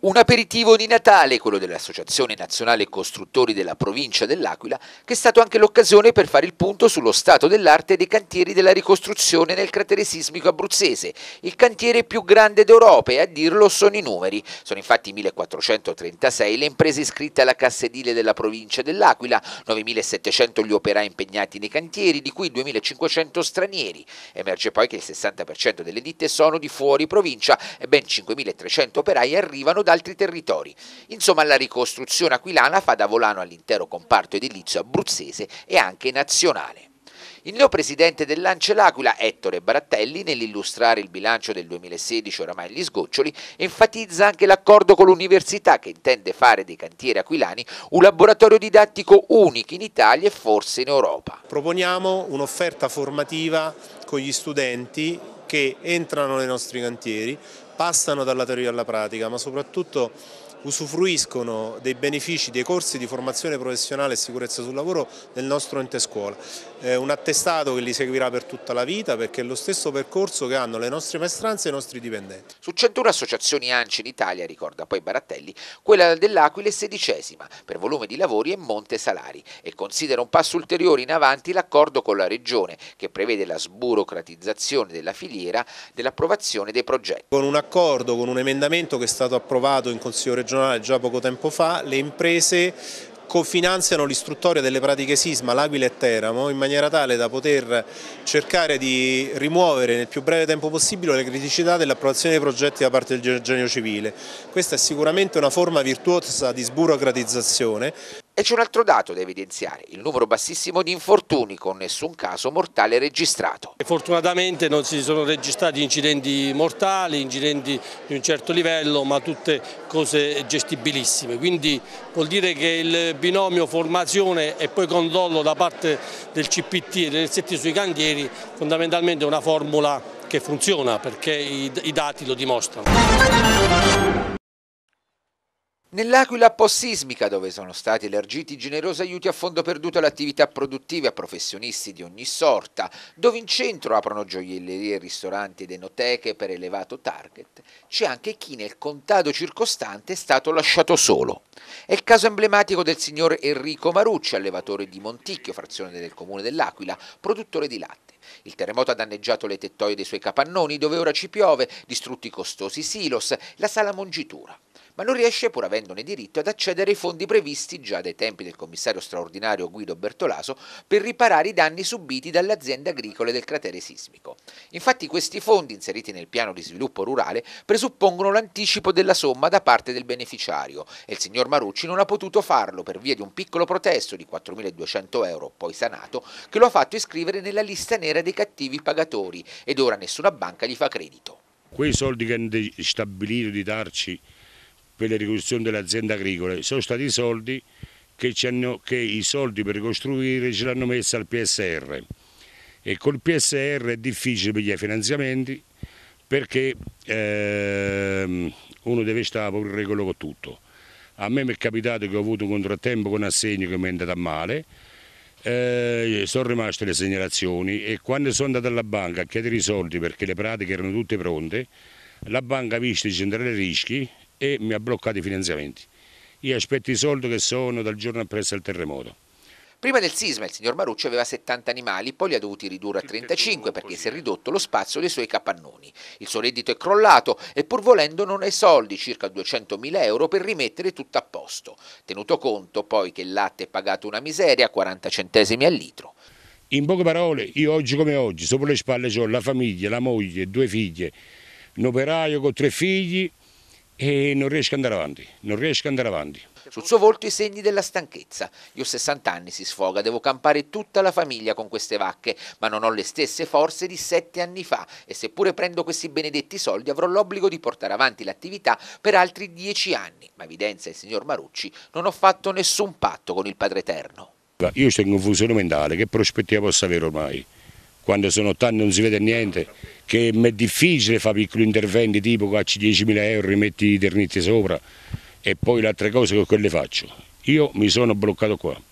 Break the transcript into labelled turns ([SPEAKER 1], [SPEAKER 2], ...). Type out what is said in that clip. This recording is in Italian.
[SPEAKER 1] Un aperitivo di Natale, quello dell'Associazione Nazionale Costruttori della provincia dell'Aquila, che è stato anche l'occasione per fare il punto sullo stato dell'arte dei cantieri della ricostruzione nel cratere sismico abruzzese, il cantiere più grande d'Europa e a dirlo sono i numeri. Sono infatti 1436 le imprese iscritte alla cassa edile della provincia dell'Aquila, 9700 gli operai impegnati nei cantieri, di cui 2500 stranieri. Emerge poi che il 60% delle ditte sono di fuori provincia e ben 5300 operai arrivano da altri territori. Insomma, la ricostruzione aquilana fa da volano all'intero comparto edilizio abruzzese e anche nazionale. Il neo presidente L'Aquila, Ettore Barattelli, nell'illustrare il bilancio del 2016 oramai agli sgoccioli, enfatizza anche l'accordo con l'università che intende fare dei cantieri aquilani un laboratorio didattico unico in Italia e forse in Europa.
[SPEAKER 2] Proponiamo un'offerta formativa con gli studenti che entrano nei nostri cantieri, passano dalla teoria alla pratica, ma soprattutto usufruiscono dei benefici dei corsi di formazione professionale e sicurezza sul lavoro del nostro ente scuola. Eh, un attestato che li seguirà per tutta la vita perché è lo stesso percorso che hanno le nostre maestranze e i nostri dipendenti.
[SPEAKER 1] Su 101 associazioni ANCI in Italia, ricorda poi Barattelli, quella dell'Aquile è sedicesima per volume di lavori e monte salari e considera un passo ulteriore in avanti l'accordo con la Regione che prevede la sburocratizzazione della filiera dell'approvazione dei progetti.
[SPEAKER 2] Con un accordo, con un emendamento che è stato approvato in Consiglio regionale regionale già poco tempo fa, le imprese cofinanziano l'istruttoria delle pratiche sisma L'Aquila e Teramo in maniera tale da poter cercare di rimuovere nel più breve tempo possibile le criticità dell'approvazione dei progetti da parte del genio civile.
[SPEAKER 1] Questa è sicuramente una forma virtuosa di sburocratizzazione. E c'è un altro dato da evidenziare, il numero bassissimo di infortuni con nessun caso mortale registrato.
[SPEAKER 3] fortunatamente non si sono registrati incidenti mortali, incidenti di un certo livello, ma tutte cose gestibilissime. Quindi vuol dire che il binomio formazione e poi controllo da parte del CPT e delle ST sui cantieri fondamentalmente è una formula che funziona perché i dati lo dimostrano.
[SPEAKER 1] Nell'Aquila post-sismica, dove sono stati elargiti generosi aiuti a fondo perduto alle attività produttive a professionisti di ogni sorta, dove in centro aprono gioiellerie, ristoranti ed enoteche per elevato target, c'è anche chi nel contado circostante è stato lasciato solo. È il caso emblematico del signor Enrico Marucci, allevatore di Monticchio, frazione del comune dell'Aquila, produttore di latte. Il terremoto ha danneggiato le tettoie dei suoi capannoni, dove ora ci piove, distrutti i costosi silos, la sala mongitura ma non riesce, pur avendone diritto, ad accedere ai fondi previsti già dai tempi del commissario straordinario Guido Bertolaso per riparare i danni subiti dalle aziende agricole del cratere sismico. Infatti questi fondi, inseriti nel piano di sviluppo rurale, presuppongono l'anticipo della somma da parte del beneficiario e il signor Marucci non ha potuto farlo per via di un piccolo protesto di 4.200 euro, poi sanato, che lo ha fatto iscrivere nella lista nera dei cattivi pagatori ed ora nessuna banca gli fa credito.
[SPEAKER 3] Quei soldi che hanno stabilito di darci per la ricostruzione delle aziende agricole, sono stati i soldi che, hanno, che i soldi per ricostruire ce l'hanno messa al PSR e col PSR è difficile per i finanziamenti perché ehm, uno deve stare pure regolo con tutto. A me mi è capitato che ho avuto un contrattempo con assegno che mi è andato a male, eh, sono rimaste le segnalazioni e quando sono andato alla banca a chiedere i soldi perché le pratiche erano tutte pronte, la banca ha visto i centrali rischi e mi ha bloccato i finanziamenti. Io aspetto i soldi che sono dal giorno appresso al terremoto.
[SPEAKER 1] Prima del sisma il signor Marucci aveva 70 animali, poi li ha dovuti ridurre a 35 perché si è ridotto lo spazio dei suoi capannoni. Il suo reddito è crollato e pur volendo non ha i soldi, circa 200.000 euro, per rimettere tutto a posto. Tenuto conto poi che il latte è pagato una miseria, 40 centesimi al litro.
[SPEAKER 3] In poche parole, io oggi come oggi, sopra le spalle ho la famiglia, la moglie, due figlie, un operaio con tre figli e non riesco ad andare avanti, non riesco ad andare avanti.
[SPEAKER 1] Sul suo volto i segni della stanchezza. Io ho 60 anni, si sfoga, devo campare tutta la famiglia con queste vacche, ma non ho le stesse forze di sette anni fa e seppure prendo questi benedetti soldi avrò l'obbligo di portare avanti l'attività per altri dieci anni. Ma evidenza il signor Marucci, non ho fatto nessun patto con il Padre Eterno.
[SPEAKER 3] Io sto in confusione mentale, che prospettiva posso avere ormai? Quando sono 80 non si vede niente che è difficile fare piccoli interventi tipo cacci 10.000 euro, metti i ternitti sopra e poi le altre cose che quelle faccio. Io mi sono bloccato qua.